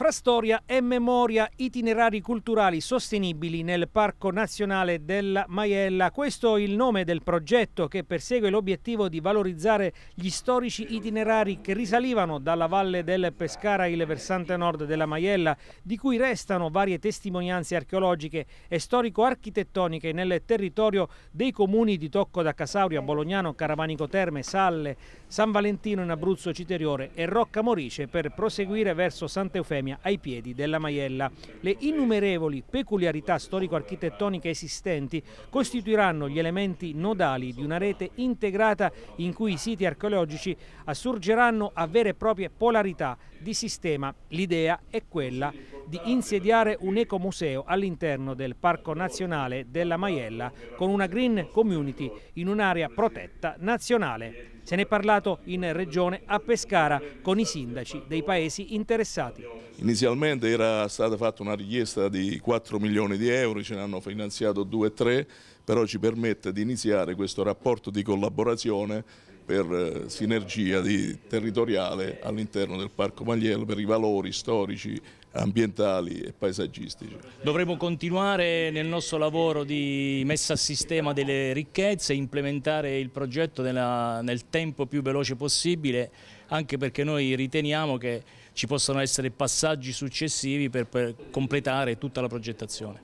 fra storia e memoria, itinerari culturali sostenibili nel Parco Nazionale della Maiella. Questo è il nome del progetto che persegue l'obiettivo di valorizzare gli storici itinerari che risalivano dalla valle del Pescara, il versante nord della Maiella, di cui restano varie testimonianze archeologiche e storico-architettoniche nel territorio dei comuni di Tocco da Casauria, Bolognano, Caravanico Terme, Salle, San Valentino in Abruzzo Citeriore e Rocca Morice per proseguire verso Sant'Eufemia l'Accademia ai piedi della Maiella. Le innumerevoli peculiarità storico-architettoniche esistenti costituiranno gli elementi nodali di una rete integrata in cui i siti archeologici assurgeranno a vere e proprie polarità di sistema. L'idea è quella di insediare un ecomuseo all'interno del Parco Nazionale della Maiella con una green community in un'area protetta nazionale. Se ne è parlato in regione a Pescara con i sindaci dei paesi interessati. Inizialmente era stata fatta una richiesta di 4 milioni di euro, ce ne hanno finanziato 2-3, però ci permette di iniziare questo rapporto di collaborazione per eh, sinergia territoriale all'interno del Parco Magliello per i valori storici, ambientali e paesaggistici. Dovremo continuare nel nostro lavoro di messa a sistema delle ricchezze, implementare il progetto nella, nel tempo più veloce possibile, anche perché noi riteniamo che ci possano essere passaggi successivi per, per completare tutta la progettazione.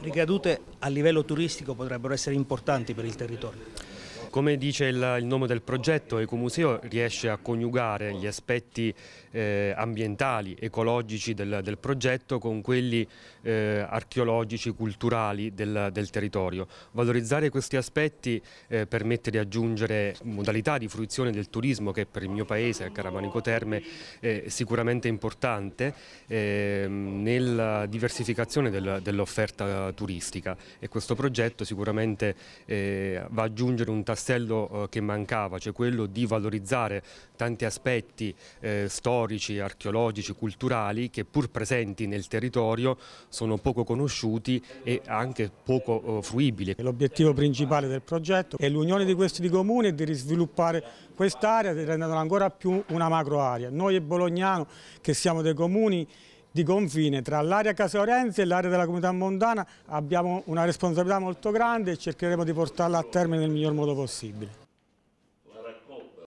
Ricadute a livello turistico potrebbero essere importanti per il territorio? Come dice il, il nome del progetto, Ecomuseo riesce a coniugare gli aspetti eh, ambientali, ecologici del, del, progetto con quelli eh, archeologici, culturali del, del, territorio. Valorizzare questi aspetti eh, permette di aggiungere modalità di fruizione del turismo che per il mio paese, a Caramanico Terme, è sicuramente importante ehm, nella diversificazione del, dell'offerta turistica e questo progetto sicuramente eh, va ad aggiungere un tasso tassello eh, che mancava, cioè quello di valorizzare tanti aspetti eh, storici, archeologici, culturali che pur presenti nel territorio sono poco conosciuti e anche poco eh, fruibili. L'obiettivo principale del progetto è l'unione di questi comuni e di risviluppare quest'area rendendola ancora più una macroarea. Noi e Bolognano che siamo dei comuni di confine tra l'area casorense e l'area della comunità montana abbiamo una responsabilità molto grande e cercheremo di portarla a termine nel miglior modo possibile.